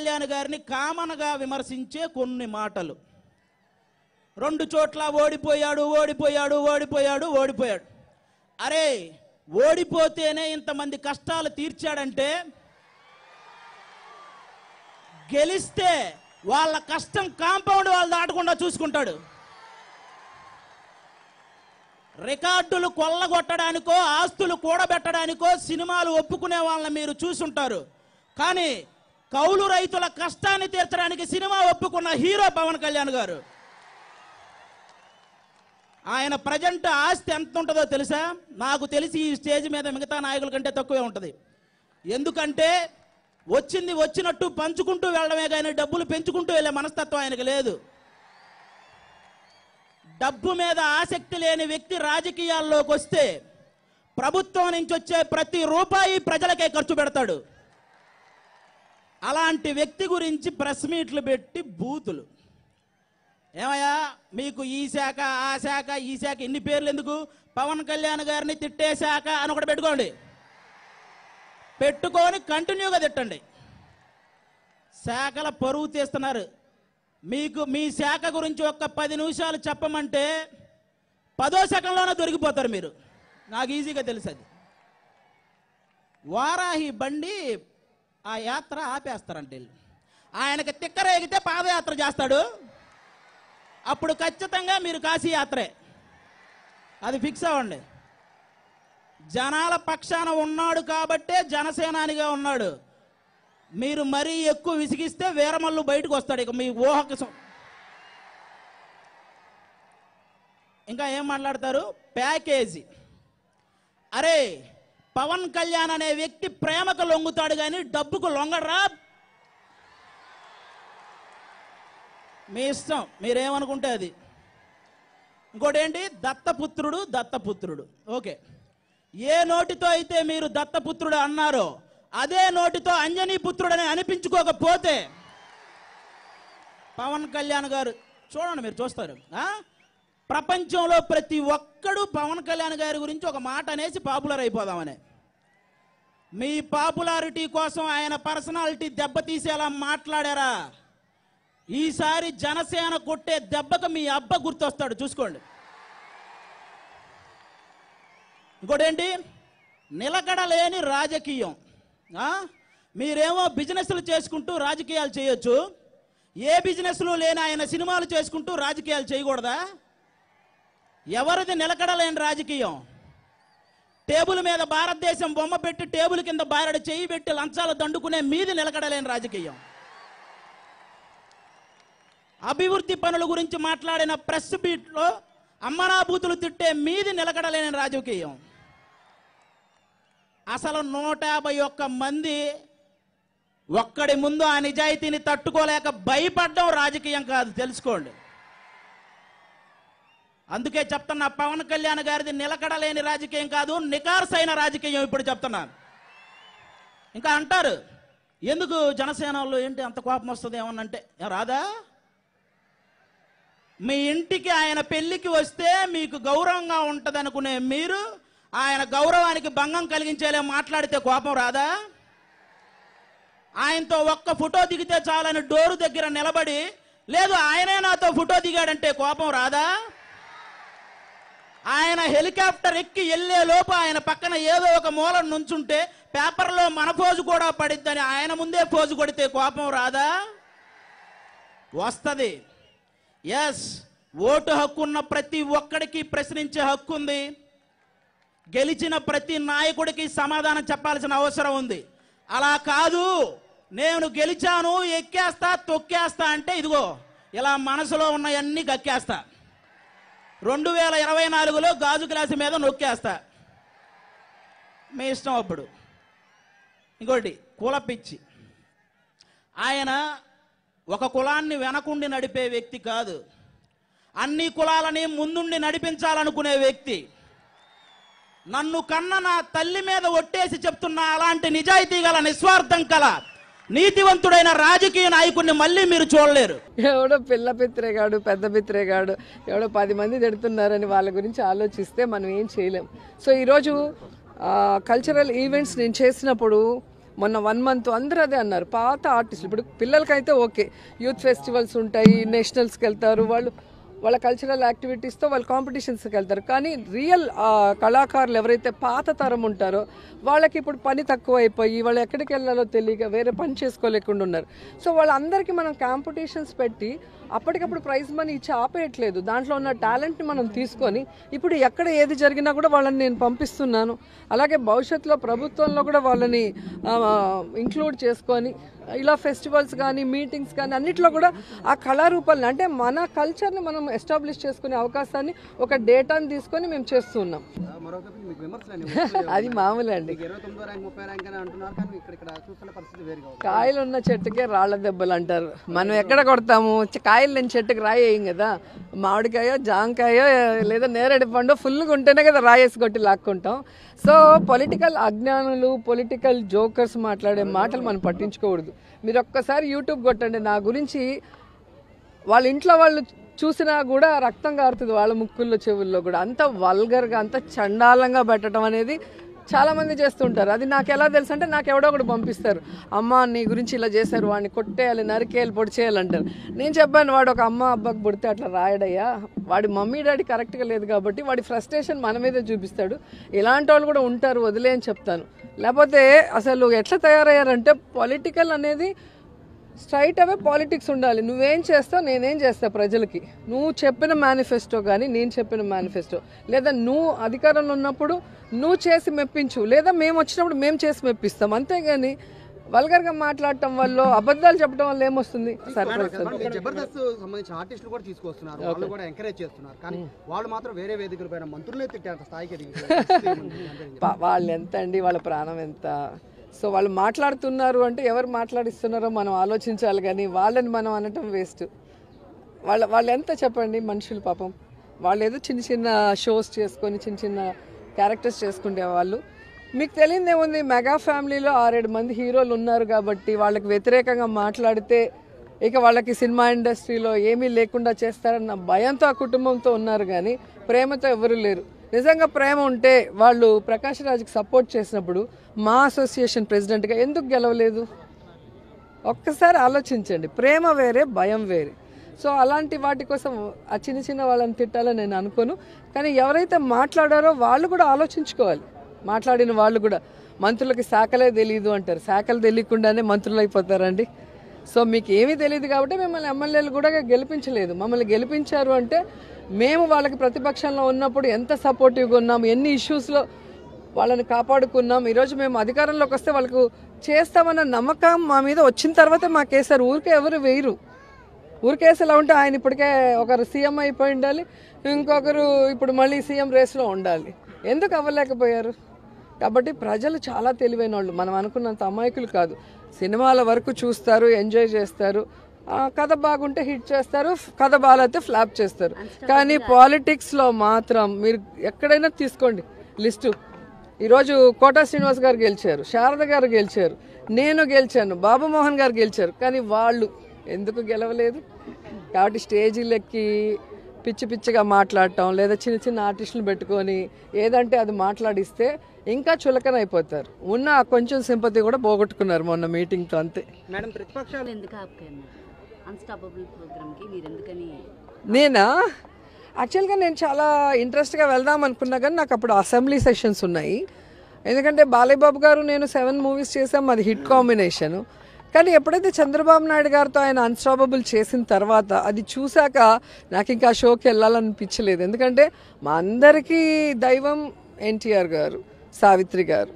కళ్యాణ్ గారిని కామన్గా విమర్శించే కొన్ని మాటలు రెండు చోట్ల ఓడిపోయాడు ఓడిపోయాడు ఓడిపోయాడు ఓడిపోయాడు అరే ఓడిపోతేనే ఇంతమంది కష్టాలు తీర్చాడంటే గెలిస్తే వాళ్ళ కష్టం కాంపౌండ్ వాళ్ళు దాటకుండా చూసుకుంటాడు రికార్డులు కొల్లగొట్టడానికో ఆస్తులు కూడబెట్టడానికో సినిమాలు ఒప్పుకునే వాళ్ళని మీరు చూసుంటారు కానీ కౌలు రైతుల కష్టాన్ని తీర్చడానికి సినిమా ఒప్పుకున్న హీరో పవన్ కళ్యాణ్ గారు ఆయన ప్రజెంట్ ఆస్తి ఎంత ఉంటుందో తెలుసా నాకు తెలిసి ఈ స్టేజ్ మీద మిగతా నాయకుల కంటే తక్కువే ఉంటుంది ఎందుకంటే వచ్చింది వచ్చినట్టు పంచుకుంటూ వెళ్ళడమే కానీ డబ్బులు పెంచుకుంటూ వెళ్ళే మనస్తత్వం ఆయనకు లేదు డబ్బు మీద ఆసక్తి లేని వ్యక్తి రాజకీయాల్లోకి వస్తే ప్రభుత్వం నుంచి వచ్చే ప్రతి రూపాయి ప్రజలకే ఖర్చు పెడతాడు అలాంటి వ్యక్తి గురించి ప్రెస్ మీట్లు పెట్టి బూతులు ఏమయ్యా మీకు ఈ శాఖ ఆ శాఖ ఈ శాఖ ఇన్ని పేర్లు ఎందుకు పవన్ కళ్యాణ్ గారిని తిట్టే శాఖ అని ఒకటి పెట్టుకోండి పెట్టుకొని కంటిన్యూగా తిట్టండి శాఖల పరువు తీస్తున్నారు మీకు మీ శాఖ గురించి ఒక్క పది నిమిషాలు చెప్పమంటే పదో సెకండ్లోనే దొరికిపోతారు మీరు నాకు ఈజీగా తెలుసు అది వారాహి బండి ఆ యాత్ర ఆపేస్తారంట ఆయనకి తిక్కర ఎగితే పాదయాత్ర చేస్తాడు అప్పుడు ఖచ్చితంగా మీరు కాశీ యాత్రే అది ఫిక్స్ అవ్వండి జనాల పక్షాన ఉన్నాడు కాబట్టే జనసేనానిగా ఉన్నాడు మీరు మరీ ఎక్కువ విసిగిస్తే వీరమల్లు బయటకు వస్తాడు ఇక మీ ఊహకు ఇంకా ఏం మాట్లాడతారు ప్యాకేజీ అరే పవన్ కళ్యాణ్ అనే వ్యక్తి ప్రేమకు లొంగుతాడు కానీ డబ్బుకు లొంగడరా మీ ఇష్టం మీరేమనుకుంటే అది ఇంకోటి ఏంటి దత్తపుత్రుడు దత్తపుత్రుడు ఓకే ఏ నోటితో అయితే మీరు దత్తపుత్రుడు అన్నారో అదే నోటితో అని అనిపించుకోకపోతే పవన్ కళ్యాణ్ గారు చూడండి మీరు చూస్తారు ప్రపంచంలో ప్రతి ఒక్కడు పవన్ కళ్యాణ్ గారి గురించి ఒక మాట అనేసి పాపులర్ అయిపోదామనే మీ పాపులారిటీ కోసం ఆయన పర్సనాలిటీ దెబ్బతీసేలా మాట్లాడారా ఈసారి జనసేన కొట్టే దెబ్బకు మీ అబ్బ గుర్తొస్తాడు చూసుకోండి ఇంకోటేంటి నిలకడలేని రాజకీయం మీరేమో బిజినెస్లు చేసుకుంటూ రాజకీయాలు చేయొచ్చు ఏ బిజినెస్లు లేని ఆయన సినిమాలు చేసుకుంటూ రాజకీయాలు చేయకూడదా ఎవరిది నిలకడలేని రాజకీయం టేబుల్ మీద భారతదేశం బొమ్మ పెట్టి టేబుల్ కింద బారడు చేయి పెట్టి లంచాలు దండుకునే మీది నిలకడలేని రాజకీయం అభివృద్ధి పనుల గురించి మాట్లాడిన ప్రెస్ బీట్లో అమ్మనాభూతులు తిట్టే మీది నిలకడలేని రాజకీయం అసలు నూట యాభై ఒక్క మంది ఒక్కడి ముందు ఆ నిజాయితీని తట్టుకోలేక భయపడడం రాజకీయం కాదు తెలుసుకోండి అందుకే చెప్తున్నా పవన్ కళ్యాణ్ గారిది నిలకడలేని రాజకీయం కాదు నికార్సైన రాజకీయం ఇప్పుడు చెప్తున్నాను ఇంకా అంటారు ఎందుకు జనసేన వాళ్ళు ఏంటి అంత కోపం వస్తుంది అంటే రాదా మీ ఇంటికి ఆయన పెళ్లికి వస్తే మీకు గౌరవంగా ఉంటుంది మీరు ఆయన గౌరవానికి భంగం కలిగించేలా మాట్లాడితే కోపం రాదా ఆయనతో ఒక్క ఫోటో దిగితే చాలని డోరు దగ్గర నిలబడి లేదు ఆయనే నాతో ఫోటో దిగాడంటే కోపం రాదా ఆయన హెలికాప్టర్ ఎక్కి వెళ్ళే లోపు ఆయన పక్కన ఏదో ఒక మూలం నుంచుంటే పేపర్లో మన ఫోజు కూడా పడిద్దని ఆయన ముందే ఫోజు కొడితే కోపం రాదా వస్తుంది ఎస్ ఓటు హక్కు ఉన్న ప్రతి ఒక్కడికి ప్రశ్నించే హక్కు ఉంది గెలిచిన ప్రతి నాయకుడికి సమాధానం చెప్పాల్సిన అవసరం ఉంది అలా కాదు నేను గెలిచాను ఎక్కేస్తా తొక్కేస్తా అంటే ఇదిగో ఇలా మనసులో ఉన్నవన్నీ గక్కేస్తా రెండు వేల ఇరవై నాలుగులో గాజు గ్లాసు మీద నొక్కేస్తా మీ ఇష్టం అప్పుడు ఇంకోటి కులపిచ్చి ఆయన ఒక కులాన్ని వెనకుండి నడిపే వ్యక్తి కాదు అన్ని కులాలని ముందుండి నడిపించాలనుకునే వ్యక్తి నన్ను కన్న నా తల్లి మీద ఒట్టేసి చెప్తున్న అలాంటి నిజాయితీ గల నిస్వార్థం కల నీతివంతుడైన రాజకీయ నాయకుడిని మళ్ళీ మీరు చూడలేరు ఎవడో పిల్ల పిత్రేగాడు పెద్ద పిత్రేగాడు ఎవడో పది మంది తిడుతున్నారని వాళ్ళ గురించి ఆలోచిస్తే మనం ఏం చేయలేం సో ఈరోజు కల్చరల్ ఈవెంట్స్ నేను చేసినప్పుడు మొన్న వన్ మంత్ అందరూ అదే అన్నారు పాత ఆర్టిస్టులు ఇప్పుడు పిల్లలకైతే ఓకే యూత్ ఫెస్టివల్స్ ఉంటాయి నేషనల్స్కి వెళ్తారు వాళ్ళు వాళ్ళ కల్చరల్ యాక్టివిటీస్తో వాళ్ళు కాంపిటీషన్స్కి వెళ్తారు కానీ రియల్ కళాకారులు ఎవరైతే పాత తరం ఉంటారో వాళ్ళకి ఇప్పుడు పని తక్కువ అయిపోయి వాళ్ళు ఎక్కడికి వెళ్ళాలో తెలియక వేరే పని చేసుకోలేకుండా ఉన్నారు సో వాళ్ళందరికీ మనం కాంపిటీషన్స్ పెట్టి అప్పటికప్పుడు ప్రైజ్ మనీ ఇచ్చి ఆపేయట్లేదు దాంట్లో ఉన్న టాలెంట్ని మనం తీసుకొని ఇప్పుడు ఎక్కడ ఏది జరిగినా కూడా వాళ్ళని నేను పంపిస్తున్నాను అలాగే భవిష్యత్తులో ప్రభుత్వంలో కూడా వాళ్ళని ఇంక్లూడ్ చేసుకొని ఇలా ఫెస్టివల్స్ కానీ మీటింగ్స్ కానీ అన్నిట్లో కూడా ఆ కళారూపాలను అంటే మన కల్చర్ని మనం ఎస్టాబ్లిష్ చేసుకునే అవకాశాన్ని ఒక డేటాను తీసుకొని మేము చేస్తున్నాం అది మామూలు అండి కాయలు ఉన్న చెట్టుకే రాళ్ల దెబ్బలు అంటారు మనం ఎక్కడ కొడతాము కాయలు లేని చెట్టుకి రాయేయం కదా మామిడికాయో జాంకాయో లేదా నేరేడు పండు ఫుల్గా ఉంటేనే కదా రాయేసి కొట్టి లాక్కుంటాం సో పొలిటికల్ అజ్ఞానులు పొలిటికల్ జోకర్స్ మాట్లాడే మాటలు మనం పట్టించుకోకూడదు మీరు ఒక్కసారి యూట్యూబ్ కొట్టండి నా గురించి వాళ్ళ ఇంట్లో వాళ్ళు చూసినా కూడా రక్తం కారుతుంది వాళ్ళ ముక్కుల్లో చెవుల్లో కూడా అంత వల్గర్గా అంత చండాలంగా పెట్టడం అనేది చాలామంది చేస్తుంటారు అది నాకు ఎలా తెలుసు అంటే నాకు ఎవడో ఒకటి పంపిస్తారు అమ్మ నీ గురించి ఇలా చేశారు వాడిని కొట్టేయాలి నరికేయాలి పొడి అంటారు నేను చెప్పాను వాడు ఒక అమ్మ అబ్బాకి పుడితే అట్లా రాయడయ్యా వాడి మమ్మీ డాడీ కరెక్ట్గా లేదు కాబట్టి వాడి ఫ్రస్ట్రేషన్ మన మీదే చూపిస్తాడు ఇలాంటి వాళ్ళు కూడా ఉంటారు వదిలే అని చెప్తాను లేకపోతే అసలు ఎట్లా తయారయ్యారంటే పొలిటికల్ అనేది స్ట్రైట్ అవే పాలిటిక్స్ ఉండాలి నువ్వేం చేస్తావు నేనేం చేస్తా ప్రజలకి నువ్వు చెప్పిన మేనిఫెస్టో కానీ నేను చెప్పిన మేనిఫెస్టో లేదా నువ్వు అధికారంలో ఉన్నప్పుడు నువ్వు చేసి మెప్పించు లేదా మేము వచ్చినప్పుడు మేము చేసి మెప్పిస్తాం అంతేగాని వల్గర్గా మాట్లాడటం వల్ల అబద్ధాలు చెప్పడం వల్ల ఏమొస్తుంది వాళ్ళు మాత్రం వాళ్ళు ఎంత అండి వాళ్ళ ప్రాణం ఎంత సో వాళ్ళు మాట్లాడుతున్నారు అంటే ఎవరు మాట్లాడిస్తున్నారో మనం ఆలోచించాలి కానీ వాళ్ళని మనం అనటం వేస్ట్ వాళ్ళ వాళ్ళు ఎంత చెప్పండి మనుషులు పాపం వాళ్ళు ఏదో చిన్న చిన్న షోస్ చేసుకొని చిన్న చిన్న క్యారెక్టర్స్ చేసుకుంటే వాళ్ళు మీకు తెలియదేముంది మెగా ఫ్యామిలీలో ఆరేడు మంది హీరోలు ఉన్నారు కాబట్టి వాళ్ళకి వ్యతిరేకంగా మాట్లాడితే ఇక వాళ్ళకి సినిమా ఇండస్ట్రీలో ఏమీ లేకుండా చేస్తారన్న భయంతో ఆ కుటుంబంతో ఉన్నారు కానీ ప్రేమతో ఎవరు లేరు నిజంగా ప్రేమ ఉంటే వాళ్ళు ప్రకాష్ రాజుకి సపోర్ట్ చేసినప్పుడు మా అసోసియేషన్ ప్రెసిడెంట్గా ఎందుకు గెలవలేదు ఒక్కసారి ఆలోచించండి ప్రేమ వేరే భయం వేరే సో అలాంటి వాటి కోసం ఆ చిన్న చిన్న వాళ్ళని తిట్టాలని నేను అనుకోను కానీ ఎవరైతే మాట్లాడారో వాళ్ళు కూడా ఆలోచించుకోవాలి మాట్లాడిన వాళ్ళు కూడా మంత్రులకి శాఖలే తెలియదు అంటారు శాఖలు తెలియకుండానే మంత్రులు అయిపోతారండి సో మీకు ఏమీ తెలియదు కాబట్టి మిమ్మల్ని ఎమ్మెల్యేలు కూడా గెలిపించలేదు మమ్మల్ని గెలిపించారు అంటే మేము వాళ్ళకి ప్రతిపక్షంలో ఉన్నప్పుడు ఎంత సపోర్టివ్గా ఉన్నాం ఎన్ని ఇష్యూస్లో వాళ్ళని కాపాడుకున్నాం ఈరోజు మేము అధికారంలోకి వస్తే వాళ్ళకు చేస్తామన్న నమ్మకం మా మీద వచ్చిన తర్వాతే మా కేసారు ఊరికే ఎవరు వేయరు ఊరికేసి ఎలా ఉంటే ఆయన ఇప్పటికే ఒకరు సీఎం అయిపోయి ఉండాలి ఇంకొకరు ఇప్పుడు మళ్ళీ సీఎం రేస్లో ఉండాలి ఎందుకు అవ్వలేకపోయారు కాబట్టి ప్రజలు చాలా తెలివైన వాళ్ళు మనం అనుకున్నంత అమాయకులు కాదు సినిమాల వరకు చూస్తారు ఎంజాయ్ చేస్తారు కథ బాగుంటే హిట్ చేస్తారు కథ బాగాలైతే ఫ్లాప్ చేస్తారు కానీ పాలిటిక్స్లో మాత్రం మీరు ఎక్కడైనా తీసుకోండి లిస్టు ఈరోజు కోటా శ్రీనివాస్ గారు గెలిచారు శారద గారు గెలిచారు నేను గెలిచాను బాబుమోహన్ గారు గెలిచారు కానీ వాళ్ళు ఎందుకు గెలవలేదు కాబట్టి స్టేజీలెక్కి పిచ్చి పిచ్చిగా మాట్లాడటం లేదా చిన్న చిన్న ఆర్టిస్టులు పెట్టుకొని ఏదంటే అది మాట్లాడిస్తే ఇంకా చులకన అయిపోతారు ఉన్న కొంచెం సింపతి కూడా పోగొట్టుకున్నారు మొన్న మీటింగ్తో అంతే మేడం ప్రతిపక్షాలు ఎందుకు అన్స్టాపబుల్ మీరు ఎందుకని నేనా యాక్చువల్గా నేను చాలా ఇంట్రెస్ట్గా వెళ్దాం అనుకున్నా కానీ నాకు అప్పుడు అసెంబ్లీ సెషన్స్ ఉన్నాయి ఎందుకంటే బాలయబాబు గారు నేను సెవెన్ మూవీస్ చేసాం అది హిట్ కాంబినేషన్ కానీ ఎప్పుడైతే చంద్రబాబు నాయుడు గారితో ఆయన అన్స్టాపబుల్ చేసిన తర్వాత అది చూశాక నాకు ఇంకా షోకి వెళ్ళాలనిపించలేదు ఎందుకంటే మా అందరికీ దైవం ఎన్టీఆర్ గారు సావిత్రి గారు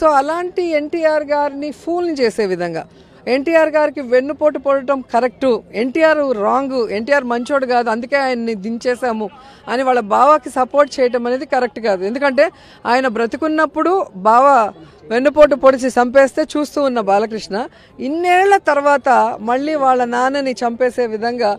సో అలాంటి ఎన్టీఆర్ గారిని ఫూల్ని చేసే విధంగా ఎన్టీఆర్ గారికి వెన్నుపోటు పోవడం కరెక్టు ఎన్టీఆర్ రాంగ్ ఎన్టీఆర్ మంచోడు కాదు అందుకే ఆయన్ని దించేశాము అని వాళ్ళ బావాకి సపోర్ట్ చేయటం అనేది కరెక్ట్ కాదు ఎందుకంటే ఆయన బ్రతుకున్నప్పుడు బావ వెన్నుపోటు పొడిచి చంపేస్తే చూస్తూ ఉన్న బాలకృష్ణ ఇన్నేళ్ల తర్వాత మళ్ళీ వాళ్ళ నాన్నని చంపేసే విధంగా